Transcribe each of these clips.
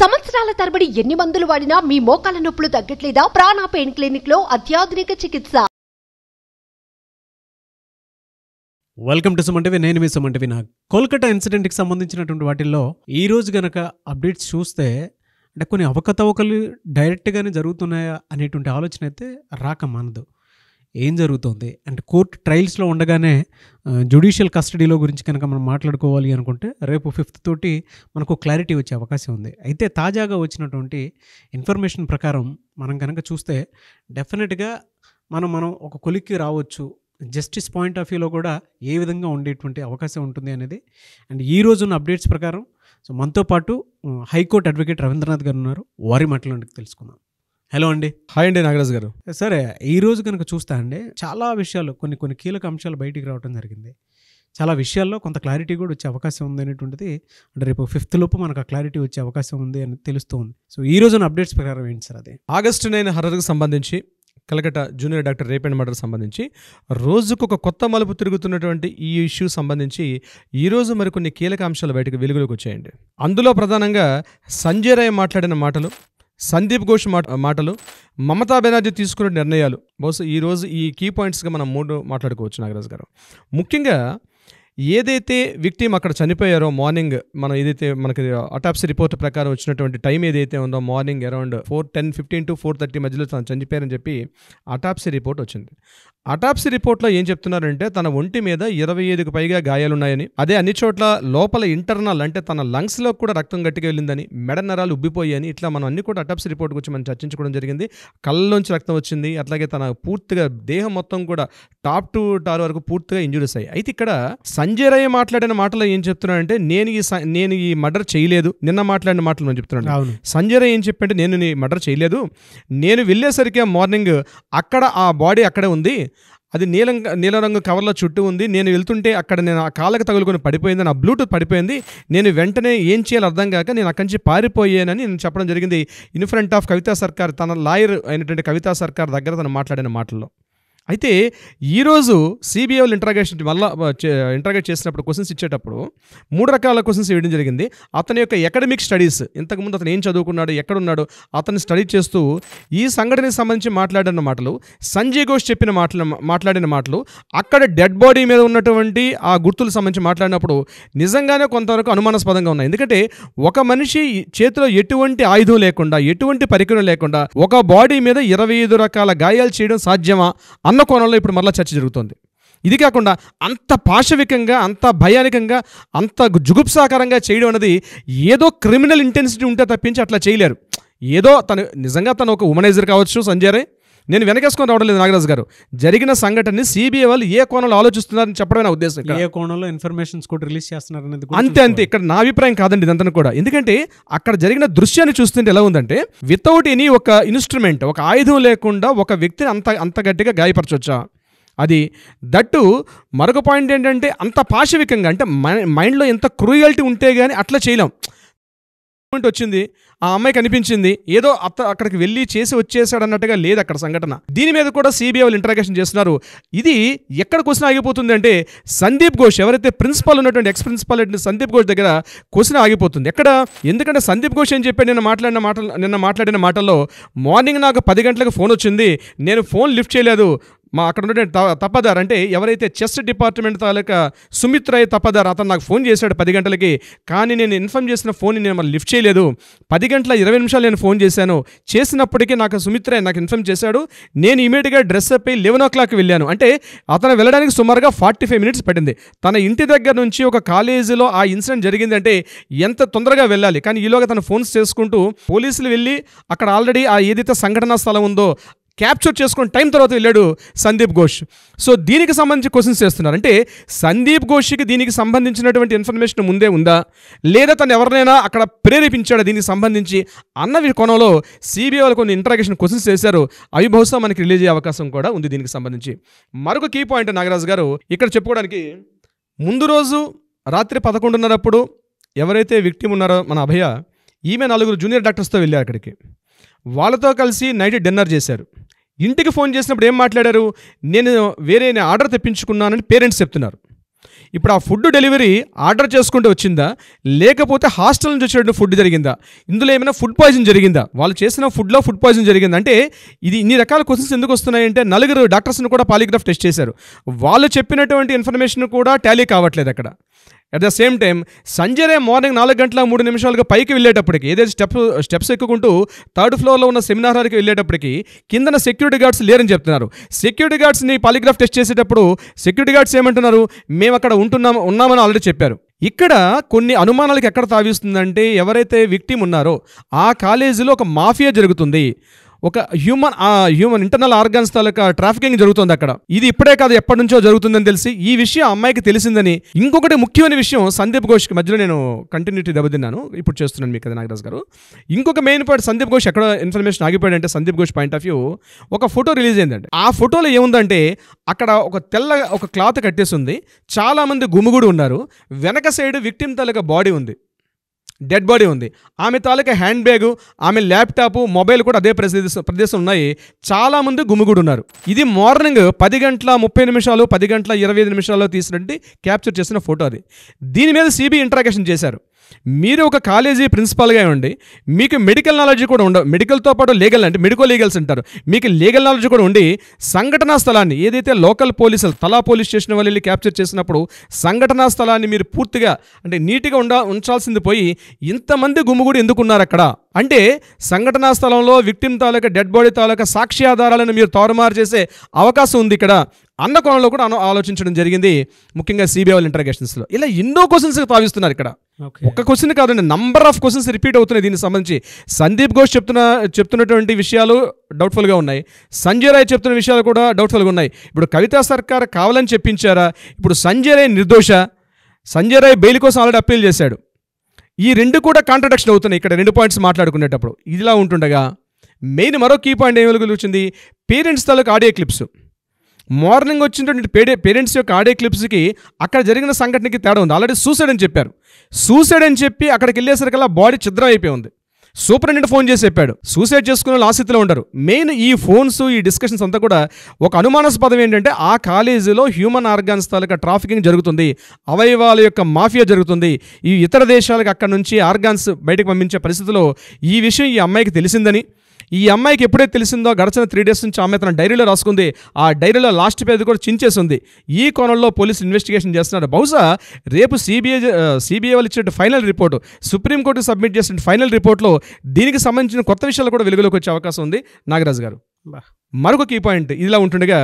సంవత్సరాల తరబడి ఎన్ని మందులు వాడినా మీ మోకాల నొప్పులు తగ్గట్లేదా ప్రాణా పెయిన్ క్లినిక్ లో అత్యాధునిక చికిత్స వెల్కమ్ టు సుమంటవి నేను మీ సుమంటవి నాగ్ కోల్కతా ఇన్సిడెంట్కి సంబంధించినటువంటి వాటిల్లో ఈ రోజు గనక అప్డేట్స్ చూస్తే అంటే కొన్ని అవకతవకలు డైరెక్ట్గానే జరుగుతున్నాయా అనేటువంటి ఆలోచన అయితే రాక మనదు ఏం జరుగుతుంది అంటే కోర్టు ట్రయల్స్లో ఉండగానే జ్యుడిషియల్ కస్టడీలో గురించి కనుక మనం మాట్లాడుకోవాలి అనుకుంటే రేపు ఫిఫ్త్ తోటి మనకు క్లారిటీ వచ్చే అవకాశం ఉంది అయితే తాజాగా వచ్చినటువంటి ఇన్ఫర్మేషన్ ప్రకారం మనం కనుక చూస్తే డెఫినెట్గా మనం మనం ఒక కొలిక్కి రావచ్చు జస్టిస్ పాయింట్ ఆఫ్ వ్యూలో కూడా ఏ విధంగా ఉండేటువంటి అవకాశం ఉంటుంది అనేది అండ్ ఈ రోజున్న అప్డేట్స్ ప్రకారం సో మనతో పాటు హైకోర్టు అడ్వకేట్ రవీంద్రనాథ్ గారు ఉన్నారు వారి మాటలు తెలుసుకుందాం హలో అండి హాయ్ అండి నాగరాజ్ గారు సరే ఈ రోజు కనుక చూస్తా అండి చాలా విషయాలు కొన్ని కొన్ని కీలక అంశాలు బయటికి రావడం జరిగింది చాలా విషయాల్లో కొంత క్లారిటీ కూడా వచ్చే అవకాశం ఉంది అనేటువంటిది అంటే రేపు ఫిఫ్త్ లోపు మనకు ఆ క్లారిటీ వచ్చే అవకాశం ఉంది అని తెలుస్తూ ఉంది సో ఈ రోజున అప్డేట్స్ ప్రకారం ఏంటి సార్ అది ఆగస్టు నైన్ హర్రర్కి సంబంధించి Kolkata junior doctor rape and murder సంబంధించి రోజుకు ఒక కొత్త మలుపు తిరుగుతున్నటువంటి ఈ ఇష్యూ సంబంధించి ఈరోజు మరికొన్ని కీలక అంశాలు బయటకు వెలుగులోకి వచ్చాయండి అందులో ప్రధానంగా సంజయ్ రాయ్ మాట్లాడిన మాటలు సందీప్ ఘోష్ మాట మాటలు మమతా బెనర్జీ తీసుకునే నిర్ణయాలు బహుశా ఈరోజు ఈ కీ పాయింట్స్గా మనం మూడు మాట్లాడుకోవచ్చు నాగరాజు గారు ముఖ్యంగా ఏదైతే విక్టిమ్ అక్కడ చనిపోయారో మార్నింగ్ మనం ఏదైతే మనకి అటాప్స్ రిపోర్ట్ ప్రకారం వచ్చినటువంటి టైం ఏదైతే ఉందో morning around four ten fifteen to four thirty మధ్యలో తను చనిపోయారని చెప్పి అటాప్సీ రిపోర్ట్ వచ్చింది అటాప్సీ రిపోర్ట్లో ఏం చెప్తున్నారంటే తన ఒంటి మీద ఇరవై ఐదుకు పైగా గాయాలున్నాయని అదే అన్ని చోట్ల లోపల ఇంటర్నల్ అంటే తన లంగ్స్లో కూడా రక్తం గట్టిగా వెళ్ళిందని మెడ నరాలు ఉబ్బిపోయాయని ఇట్లా మనం అన్ని కూడా అటాప్సీ రిపోర్ట్ గురించి మనం చర్చించుకోవడం జరిగింది కళ్ళలోంచి రక్తం వచ్చింది అట్లాగే తన పూర్తిగా దేహం మొత్తం కూడా టాప్ టు టార్ వరకు పూర్తిగా ఇంజురీస్ అయ్యాయి అయితే ఇక్కడ అంజేరయ్య మాట్లాడిన మాటలో ఏం చెప్తున్నాడంటే నేను ఈ నేను ఈ మర్డర్ చేయలేదు నిన్న మాట్లాడిన మాటలు నేను చెప్తున్నాను సంజయ్ ఏం చెప్పంటే నేను నీ మర్డర్ చేయలేదు నేను వెళ్ళేసరికి మార్నింగ్ అక్కడ ఆ బాడీ అక్కడే ఉంది అది నీలం నీలం రంగు కవర్లో చుట్టూ ఉంది నేను వెళ్తుంటే అక్కడ నేను ఆ కాళ్ళకు తగులుకొని పడిపోయింది నా బ్లూటూత్ పడిపోయింది నేను వెంటనే ఏం చేయాలో అర్థం కాక నేను అక్కడి నుంచి పారిపోయానని నేను చెప్పడం జరిగింది ఇన్ ఫ్రంట్ ఆఫ్ కవితా సర్కార్ తన లాయర్ అయినటువంటి కవితా సర్కార్ దగ్గర తను మాట్లాడిన మాటల్లో అయితే ఈరోజు సిబిఐలు ఇంటరాగేషన్ మళ్ళా ఇంటరాగేట్ చేసినప్పుడు క్వశ్చన్స్ ఇచ్చేటప్పుడు మూడు రకాల క్వశ్చన్స్ ఇవ్వడం జరిగింది అతని యొక్క అకాడమిక్ స్టడీస్ ఇంతకుముందు అతను ఏం చదువుకున్నాడు ఎక్కడున్నాడు అతన్ని స్టడీ చేస్తూ ఈ సంఘటనకి సంబంధించి మాట్లాడిన మాటలు సంజయ్ ఘోష్ చెప్పిన మాటలు మాట్లాడిన మాటలు అక్కడ డెడ్ బాడీ మీద ఉన్నటువంటి ఆ గుర్తులకు సంబంధించి మాట్లాడినప్పుడు నిజంగానే కొంతవరకు అనుమానాస్పదంగా ఉన్నాయి ఎందుకంటే ఒక మనిషి చేతిలో ఎటువంటి ఆయుధం లేకుండా ఎటువంటి పరికరం లేకుండా ఒక బాడీ మీద ఇరవై ఐదు రకాల గాయాలు చేయడం సాధ్యమా అన్న ఉన్న కోణంలో ఇప్పుడు మరలా చర్చ జరుగుతోంది ఇది కాకుండా అంత పాశవికంగా అంత భయానికంగా అంత జుగుప్సాకరంగా చేయడం అనేది ఏదో క్రిమినల్ ఇంటెన్సిటీ ఉంటే తప్పించి అట్లా చేయలేరు ఏదో తను నిజంగా తను ఒక ఉమనైజర్ కావచ్చు సంజయ్ నేను వెనకేసుకొని రావడం లేదు నాగరాజు గారు జరిగిన సంఘటనని సిబిఐ వాళ్ళు ఏ కోణంలో ఆలోచిస్తున్నారని చెప్పడమే నా ఉద్దేశం ఏ కోణంలో ఇన్ఫర్మేషన్స్ కూడా రిలీజ్ చేస్తున్నారు అనేది అంతే అంతే ఇక్కడ నా అభిప్రాయం కాదండి ఇదంతా కూడా ఎందుకంటే అక్కడ జరిగిన దృశ్యాన్ని చూస్తుంటే ఎలా ఉందంటే వితౌట్ ఎనీ ఒక ఇన్స్ట్రుమెంట్ ఒక ఆయుధం లేకుండా ఒక వ్యక్తిని అంత అంత గట్టిగా గాయపరచొచ్చా అది దట్టు మరొక పాయింట్ ఏంటంటే అంత పాశవికంగా అంటే మైండ్లో ఎంత క్రూయల్టీ ఉంటే కానీ అట్లా చేయలేం మూమెంట్ వచ్చింది ఆ అమ్మాయి కనిపించింది ఏదో అత్త అక్కడికి వెళ్ళి చేసి వచ్చేసాడు అన్నట్టుగా లేదు అక్కడ సంఘటన దీని మీద కూడా సిబిఐ వాళ్ళు ఇంటరాగేషన్ చేస్తున్నారు ఇది ఎక్కడ క్వశ్చన్ ఆగిపోతుంది అంటే సందీప్ ఘోష్ ఎవరైతే ప్రిన్సిపల్ ఉన్నటువంటి ఎక్స్ ప్రిన్సిపల్ సందీప్ ఘోష్ దగ్గర క్వశ్చన్ ఆగిపోతుంది ఎక్కడ ఎందుకంటే సందీప్ ఘోష్ ఏం చెప్పాడు నిన్న మాట్లాడిన మాటలు నిన్న మాట్లాడిన మాటల్లో మార్నింగ్ నాకు పది గంటలకు ఫోన్ వచ్చింది నేను ఫోన్ లిఫ్ట్ చేయలేదు మా అక్కడ ఉండే తప్పదారు అంటే ఎవరైతే చెస్ట్ డిపార్ట్మెంట్ తాలూకా సుమిత్రయ్య తప్పదారు అతను నాకు ఫోన్ చేశాడు పది గంటలకి కానీ నేను ఇన్ఫామ్ చేసిన ఫోన్ నేను మళ్ళీ లిఫ్ట్ చేయలేదు పది గంటల ఇరవై నిమిషాలు నేను ఫోన్ చేశాను చేసినప్పటికీ నాకు సుమిత్రయ్య నాకు ఇన్ఫామ్ చేశాడు నేను ఇమీడియట్గా డ్రెస్ అప్ అయ్యి లెవెన్ ఓ క్లాక్ వెళ్ళాను అంటే అతను వెళ్ళడానికి సుమారుగా ఫార్టీ ఫైవ్ మినిట్స్ పడింది తన ఇంటి దగ్గర నుంచి ఒక కాలేజీలో ఆ ఇన్సిడెంట్ జరిగిందంటే ఎంత తొందరగా వెళ్ళాలి కానీ ఈలోగా తన ఫోన్స్ చేసుకుంటూ పోలీసులు వెళ్ళి అక్కడ ఆల్రెడీ ఆ ఏదైతే సంఘటనా స్థలం ఉందో క్యాప్చర్ చేసుకున్న టైం తర్వాత వెళ్ళాడు సందీప్ ఘోష్ సో దీనికి సంబంధించి క్వశ్చన్స్ చేస్తున్నారు అంటే సందీప్ ఘోష్కి దీనికి సంబంధించినటువంటి ఇన్ఫర్మేషన్ ముందే ఉందా లేదా తను ఎవరినైనా అక్కడ ప్రేరేపించాడు దీనికి సంబంధించి అన్న కోణంలో సిబిఐ వాళ్ళు కొన్ని ఇంటరాగేషన్ క్వశ్చన్స్ చేశారు అవి బహుశా మనకి రిలీజ్ అయ్యే అవకాశం కూడా ఉంది దీనికి సంబంధించి మరొక కీ పాయింట్ నాగరాజు గారు ఇక్కడ చెప్పుకోవడానికి ముందు రోజు రాత్రి పదకొండున్నరప్పుడు ఎవరైతే విక్టిమ్ ఉన్నారో మన అభయ ఈమె నలుగురు జూనియర్ డాక్టర్స్తో వెళ్ళారు అక్కడికి వాళ్ళతో కలిసి నైట్ డిన్నర్ చేశారు ఇంటికి ఫోన్ చేసినప్పుడు ఏం మాట్లాడారు నేను వేరే ఆర్డర్ తెప్పించుకున్నానని పేరెంట్స్ చెప్తున్నారు ఇప్పుడు ఆ ఫుడ్ డెలివరీ ఆర్డర్ చేసుకుంటూ వచ్చిందా లేకపోతే హాస్టల్ నుంచి వచ్చినట్టు ఫుడ్ జరిగిందా ఇందులో ఏమైనా ఫుడ్ పాయిజన్ జరిగిందా వాళ్ళు చేసిన ఫుడ్లో ఫుడ్ పాయిజన్ జరిగిందా అంటే ఇది ఇన్ని రకాల క్వశ్చన్స్ ఎందుకు వస్తున్నాయంటే నలుగురు డాక్టర్స్ని కూడా పాలిగ్రాఫ్ టెస్ట్ చేశారు వాళ్ళు చెప్పినటువంటి ఇన్ఫర్మేషన్ కూడా టాలీ కావట్లేదు అక్కడ at the same time Sanjay morning నాలుగు గంటల మూడు నిమిషాలకు పైకి వెళ్ళేటప్పటికి ఏదైతే స్టెప్స్ స్టెప్స్ ఎక్కుకుంటూ థర్డ్ ఫ్లోర్లో ఉన్న సెమినార్ హాల్కి వెళ్ళేటప్పటికి కిందన సెక్యూరిటీ గార్డ్స్ లేరని చెప్తున్నారు సెక్యూరిటీ గార్డ్స్ని పాలిగ్రాఫ్ టెస్ట్ చేసేటప్పుడు సెక్యూరిటీ గార్డ్స్ ఏమంటున్నారు మేము అక్కడ ఉంటున్నాం ఉన్నామని ఆల్రెడీ చెప్పారు ఇక్కడ కొన్ని అనుమానాలకు ఎక్కడ తావిస్తుందంటే ఎవరైతే విక్టిమ్ ఉన్నారో ఆ కాలేజీలో ఒక మాఫియా జరుగుతుంది ఒక హ్యూమన్ హ్యూమన్ ఇంటర్నల్ ఆర్గన్స్ తాలూకా ట్రాఫికింగ్ జరుగుతుంది అక్కడ ఇది ఇప్పుడే కాదు ఎప్పటి నుంచో జరుగుతుందని తెలిసి ఈ విషయం అమ్మాయికి తెలిసిందని ఇంకొకటి ముఖ్యమైన విషయం సందీప్ ఘోష్కి మధ్యలో నేను కంటిన్యూటీ దెబ్బతిన్నాను ఇప్పుడు చేస్తున్నాను మీకు కదా నాగరాజ్ గారు ఇంకొక మెయిన్ పాయింట్ సందీప్ ఘోష్ ఎక్కడ ఇన్ఫర్మేషన్ ఆగిపోయాడంటే Sandeep Ghosh point of view ఒక ఫోటో రిలీజ్ అయిందండి ఆ ఫోటోలో ఏముందంటే అక్కడ ఒక తెల్ల ఒక క్లాత్ కట్టేసి ఉంది చాలామంది గుమ్ముగుడు ఉన్నారు వెనక సైడ్ విక్టిమ్ తాలూకా బాడీ ఉంది డెడ్ బాడీ ఉంది ఆమె తాలూకా హ్యాండ్ బ్యాగ్ ఆమె ల్యాప్టాప్ మొబైల్ కూడా అదే ప్రదేశం ప్రదేశం ఉన్నాయి చాలామంది గుమిగూడు ఉన్నారు ఇది మార్నింగ్ పది గంటల ముప్పై నిమిషాలు పది గంటల ఇరవై ఐదు నిమిషాల్లో తీసినట్టు క్యాప్చర్ చేసిన ఫోటో అది దీని మీద సిబిఐ ఇంట్రాగేషన్ చేశారు మీరు ఒక కాలేజీ ప్రిన్సిపాల్గా ఉండి మీకు మెడికల్ నాలెడ్జ్ కూడా ఉండవు మెడికల్తో పాటు లీగల్ అంటే మెడికో లీగల్స్ అంటారు మీకు లీగల్ నాలెడ్జ్ కూడా ఉండి సంఘటనా స్థలాన్ని ఏదైతే లోకల్ పోలీసులు తలా పోలీస్ స్టేషన్ వాళ్ళు వెళ్ళి క్యాప్చర్ చేసినప్పుడు సంఘటనా స్థలాన్ని మీరు పూర్తిగా అంటే నీట్గా ఉండ ఉంచాల్సింది పోయి ఇంతమంది గుమ్ముగుడు ఎందుకున్నారు అక్కడ అంటే సంఘటనా స్థలంలో విక్టిమ్ తాలూకా డెడ్ బాడీ తాలూకా ఆధారాలను మీరు తారుమారు చేసే అవకాశం ఉంది ఇక్కడ అన్న కోణంలో కూడా ఆలోచించడం జరిగింది ముఖ్యంగా సిబిఐ వాళ్ళ ఇంటర్గేషన్స్లో ఇలా ఎన్నో క్వశ్చన్స్ తావిస్తున్నారు ఇక్కడ ఒక క్వశ్చన్ కాదండి నంబర్ ఆఫ్ క్వశ్చన్స్ రిపీట్ అవుతున్నాయి దీనికి సంబంధించి సందీప్ ఘోష్ చెప్తున్న చెప్తున్నటువంటి విషయాలు డౌట్ఫుల్గా ఉన్నాయి సంజయ్ రాయ్ చెప్తున్న విషయాలు కూడా డౌట్ఫుల్గా ఉన్నాయి ఇప్పుడు కవితా సర్కార్ కావాలని చెప్పించారా ఇప్పుడు సంజయ్ రాయ్ నిర్దోష సంజయ్ రాయ్ బెయిల్ కోసం ఆల్రెడీ అప్పీల్ చేశాడు ఈ రెండు కూడా కాంట్రడక్షన్ అవుతున్నాయి ఇక్కడ రెండు పాయింట్స్ మాట్లాడుకునేటప్పుడు ఇదిలా ఉంటుండగా మెయిన్ మరో కీ పాయింట్ ఏమి వెలుగులు వచ్చింది పేరెంట్స్ తాలూకు ఆడియో క్లిప్స్ మార్నింగ్ వచ్చినటువంటి పేడే పేరెంట్స్ యొక్క ఆడే క్లిప్స్కి అక్కడ జరిగిన సంఘటనకి తేడా ఉంది ఆల్రెడీ సూసైడ్ అని చెప్పారు సూసైడ్ అని చెప్పి అక్కడికి వెళ్ళేసరికల్లా బాడీ చిద్రం అయిపోయి ఉంది సూపరింటెండెంట్ ఫోన్ చేసి చెప్పాడు సూసైడ్ చేసుకునే ఆసక్తిలో ఉండరు మెయిన్ ఈ ఫోన్స్ ఈ డిస్కషన్స్ అంతా కూడా ఒక అనుమానాస్పదం ఏంటంటే ఆ కాలేజీలో హ్యూమన్ ఆర్గాన్స్ తాలూకా ట్రాఫికింగ్ జరుగుతుంది అవయవాల యొక్క మాఫియా జరుగుతుంది ఈ ఇతర దేశాలకు అక్కడ నుంచి ఆర్గాన్స్ బయటకు పంపించే పరిస్థితిలో ఈ విషయం ఈ అమ్మాయికి తెలిసిందని ఈ అమ్మాయికి ఎప్పుడైతే తెలిసిందో గడిచిన త్రీ డేస్ నుంచి ఆమె తన డైరీలో రాసుకుంది ఆ డైరీలో లాస్ట్ పేజ్ కూడా చించేసి ఉంది ఈ కోణంలో పోలీసులు ఇన్వెస్టిగేషన్ చేస్తున్నారు బహుశా రేపు సిబిఐ సిబిఐ వాళ్ళు ఇచ్చిన ఫైనల్ రిపోర్టు సుప్రీంకోర్టు సబ్మిట్ చేసిన ఫైనల్ రిపోర్ట్లో దీనికి సంబంధించిన కొత్త విషయాలు కూడా వెలుగులోకి వచ్చే అవకాశం ఉంది నాగరాజు గారు బా మరొక కీ పాయింట్ ఇదిలా ఉంటుండగా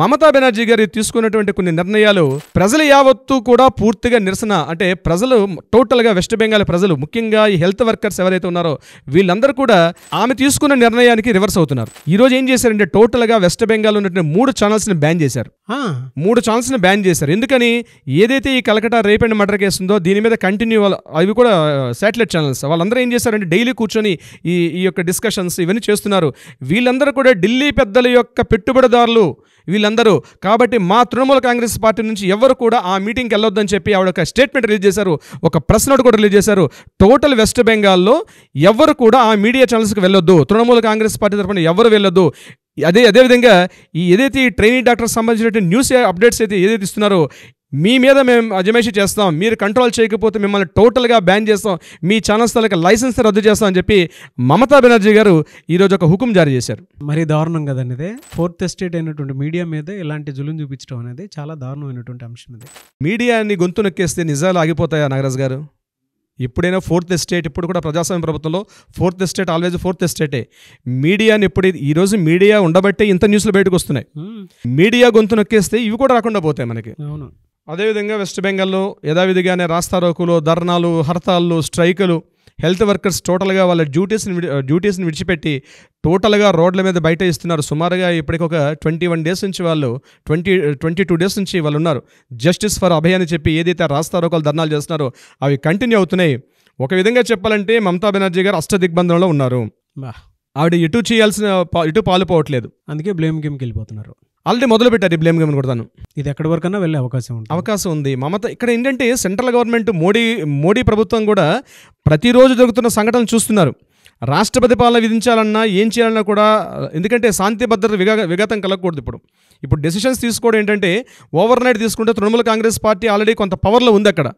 మమతా బెనర్జీ గారి తీసుకున్నటువంటి కొన్ని నిర్ణయాలు ప్రజలు యావత్తు కూడా పూర్తిగా నిరసన అంటే ప్రజలు టోటల్గా వెస్ట్ బెంగాల్ ప్రజలు ముఖ్యంగా ఈ హెల్త్ వర్కర్స్ ఎవరైతే ఉన్నారో వీళ్ళందరూ కూడా ఆమె తీసుకున్న నిర్ణయానికి రివర్స్ అవుతున్నారు ఈ రోజు ఏం చేశారంటే టోటల్గా వెస్ట్ బెంగాల్ ఉన్నటువంటి మూడు ఛానల్స్ని బ్యాన్ చేశారు మూడు ని బ్యాన్ చేశారు ఎందుకని ఏదైతే ఈ Kolkata rape and murder case ఉందో దీని మీద కంటిన్యూ అవి కూడా శాటిలైట్ uh, ఛానల్స్ వాళ్ళందరూ ఏం చేశారంటే డైలీ కూర్చొని ఈ ఈ యొక్క డిస్కషన్స్ ఇవన్నీ చేస్తున్నారు వీళ్ళందరూ కూడా ఢిల్లీ పెద్దల యొక్క పెట్టుబడిదారులు వీళ్ళందరూ కాబట్టి మా తృణమూల కాంగ్రెస్ పార్టీ నుంచి ఎవరు కూడా ఆ మీటింగ్కి వెళ్ళొద్దని చెప్పి ఆవిడ ఒక స్టేట్మెంట్ రిలీజ్ చేశారు ఒక ప్రశ్న కూడా రిలీజ్ చేశారు టోటల్ వెస్ట్ బెంగాల్లో ఎవరు కూడా ఆ మీడియా ఛానల్స్కి వెళ్ళొద్దు తృణమూల కాంగ్రెస్ పార్టీ తరఫున ఎవరు వెళ్ళొద్దు అదే అదేవిధంగా ఈ ఏదైతే ఈ ట్రైనీ డాక్టర్ సంబంధించినటువంటి న్యూస్ అప్డేట్స్ అయితే ఏదైతే ఇస్తున్నారో మీ మీద మేము అజమేషి చేస్తాం మీరు కంట్రోల్ చేయకపోతే మిమ్మల్ని టోటల్గా బ్యాన్ చేస్తాం మీ ఛానల్స్ తలకి లైసెన్స్ రద్దు చేస్తాం అని చెప్పి మమతా బెనర్జీ గారు ఈరోజు ఒక హుకుం జారీ చేశారు మరి దారుణం కదండి ఇదే ఫోర్త్ ఎస్టేట్ అయినటువంటి మీడియా మీద ఇలాంటి జులుం చూపించడం అనేది చాలా దారుణమైనటువంటి అంశం ఇది మీడియాని గొంతు నొక్కేస్తే నిజాలు ఆగిపోతాయా నాగరాజ్ గారు ఎప్పుడైనా ఫోర్త్ ఎస్టేట్ ఇప్పుడు కూడా ప్రజాస్వామ్య ప్రభుత్వంలో ఫోర్త్ ఎస్టేట్ ఆల్వేజ్ ఫోర్త్ ఎస్టేటే మీడియాని ఇప్పుడు ఈరోజు మీడియా ఉండబట్టే ఇంత న్యూస్లు బయటకు వస్తున్నాయి మీడియా గొంతు నొక్కేస్తే ఇవి కూడా రాకుండా పోతాయి మనకి అవును అదేవిధంగా వెస్ట్ బెంగాల్లో యథావిధిగానే రాస్తారోకులు ధర్నాలు హర్తాళ్ళు స్ట్రైకులు హెల్త్ వర్కర్స్ టోటల్గా వాళ్ళ డ్యూటీస్ని డ్యూటీస్ని విడిచిపెట్టి టోటల్గా రోడ్ల మీద బయట ఇస్తున్నారు సుమారుగా ఇప్పటికి ఒక ట్వంటీ వన్ డేస్ నుంచి వాళ్ళు ట్వంటీ ట్వంటీ టూ డేస్ నుంచి వాళ్ళు ఉన్నారు జస్టిస్ ఫర్ అభయ అని చెప్పి ఏదైతే రాస్తారోకులు ధర్నాలు చేస్తున్నారో అవి కంటిన్యూ అవుతున్నాయి ఒక విధంగా చెప్పాలంటే మమతా బెనర్జీ గారు అష్ట దిగ్బంధంలో ఉన్నారు ఆవిడ ఇటు చేయాల్సిన ఇటు పోవట్లేదు అందుకే బ్లేమ్ గేమ్కి వెళ్ళిపోతున్నారు ఆల్రెడీ మొదలు పెట్టారు ఈ బ్లేమ్ గేమ్ కొడతాను ఇది ఎక్కడి వరకన్నా వెళ్ళే అవకాశం ఉంది అవకాశం ఉంది మమత ఇక్కడ ఏంటంటే సెంట్రల్ గవర్నమెంట్ మోడీ మోడీ ప్రభుత్వం కూడా ప్రతిరోజు జరుగుతున్న సంఘటనలు చూస్తున్నారు రాష్ట్రపతి పాలన విధించాలన్నా ఏం చేయాలన్నా కూడా ఎందుకంటే శాంతి భద్రత విఘా విఘాతం కలగకూడదు ఇప్పుడు ఇప్పుడు డెసిషన్స్ తీసుకోవడం ఏంటంటే ఓవర్ నైట్ తీసుకుంటే తృణమూల కాంగ్రెస్ పార్టీ ఆల్రెడీ కొంత పవర్లో ఉంది అక్కడ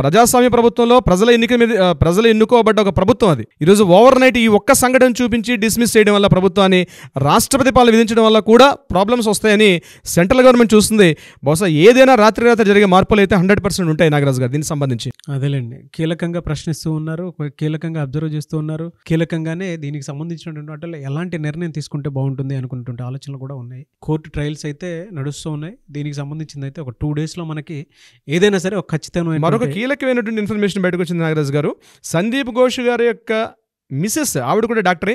ప్రజాస్వామ్య ప్రభుత్వంలో ప్రజల ఎన్నిక మీద ప్రజలు ఎన్నుకోబడ్డ ఒక ప్రభుత్వం అది ఈరోజు ఓవర్ నైట్ ఈ ఒక్క సంఘటన చూపించి డిస్మిస్ చేయడం వల్ల ప్రభుత్వాన్ని రాష్ట్రపతి పాలన విధించడం వల్ల కూడా ప్రాబ్లమ్స్ వస్తాయని సెంట్రల్ గవర్నమెంట్ చూస్తుంది బహుశా ఏదైనా రాత్రి రాత్రి జరిగే మార్పులు అయితే హండ్రెడ్ పర్సెంట్ ఉంటాయి నాగరాజు గారు దీనికి సంబంధించి అదేలేండి కీలకంగా ప్రశ్నిస్తూ ఉన్నారు కీలకంగా అబ్జర్వ్ చేస్తూ ఉన్నారు కీలకంగానే దీనికి సంబంధించినటువంటి వాటిలో ఎలాంటి నిర్ణయం తీసుకుంటే బాగుంటుంది అనుకుంటుంటే ఆలోచనలు కూడా ఉన్నాయి కోర్టు ట్రయల్స్ అయితే నడుస్తూ ఉన్నాయి దీనికి సంబంధించింది అయితే ఒక టూ డేస్లో మనకి ఏదైనా సరే ఒక ఖచ్చితమైన మరొక కీలకమైనటువంటి ఇన్ఫర్మేషన్ బయటకు వచ్చింది నాగరాజు గారు సందీప్ ఘోష్ గారి యొక్క మిస్సెస్ ఆవిడ కూడా డాక్టరే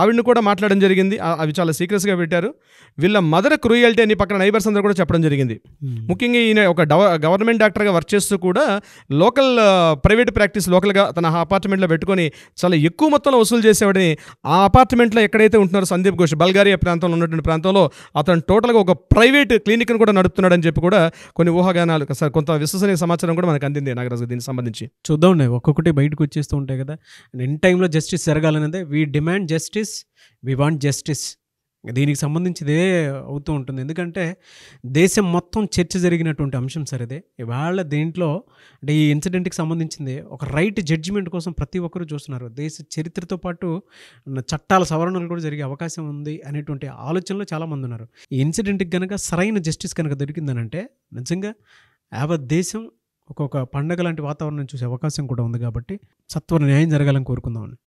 ఆవిడని కూడా మాట్లాడడం జరిగింది అవి చాలా సీక్రెట్స్గా పెట్టారు వీళ్ళ మదర్ క్రూయల్టీ అని పక్కన నైబర్స్ అందరూ కూడా చెప్పడం జరిగింది hmm. ముఖ్యంగా ఈయన ఒక గవర్నమెంట్ డాక్టర్గా వర్క్ చేస్తూ కూడా లోకల్ ప్రైవేట్ ప్రాక్టీస్ లోకల్గా తన అపార్ట్మెంట్లో పెట్టుకొని చాలా ఎక్కువ మొత్తంలో వసూలు చేసేవాడిని ఆ అపార్ట్మెంట్లో ఎక్కడైతే ఉంటున్నారో సందీప్ ఘోష్ బల్గారియా ప్రాంతంలో ఉన్నటువంటి ప్రాంతంలో అతను టోటల్గా ఒక ప్రైవేట్ క్లినిక్ను కూడా నడుపుతున్నాడని చెప్పి కూడా కొన్ని ఊహాగానాలు సార్ కొంత విశ్వసనీయ సమాచారం కూడా మనకు అందింది నాగరాజు దీనికి సంబంధించి చూద్దాం ఒక్కొక్కటి బయటకు వచ్చేస్తూ ఉంటాయి కదా నేను టైంలో జస్టిస్ జరగాలనేది we demand justice justice we want justice దీనికి సంబంధించిదే అవుతూ ఉంటుంది ఎందుకంటే దేశం మొత్తం చర్చ జరిగినటువంటి అంశం సరిదే ఇవాళ దీంట్లో అంటే ఈ ఇన్సిడెంట్కి సంబంధించింది ఒక రైట్ జడ్జిమెంట్ కోసం ప్రతి ఒక్కరూ చూస్తున్నారు దేశ చరిత్రతో పాటు చట్టాల సవరణలు కూడా జరిగే అవకాశం ఉంది అనేటువంటి ఆలోచనలో చాలామంది ఉన్నారు ఈ ఇన్సిడెంట్కి కనుక సరైన జస్టిస్ కనుక దొరికిందనంటే నిజంగా యావత్ దేశం ఒక్కొక్క పండగ లాంటి వాతావరణం చూసే అవకాశం కూడా ఉంది కాబట్టి సత్వర న్యాయం జరగాలని కోరుకుందామని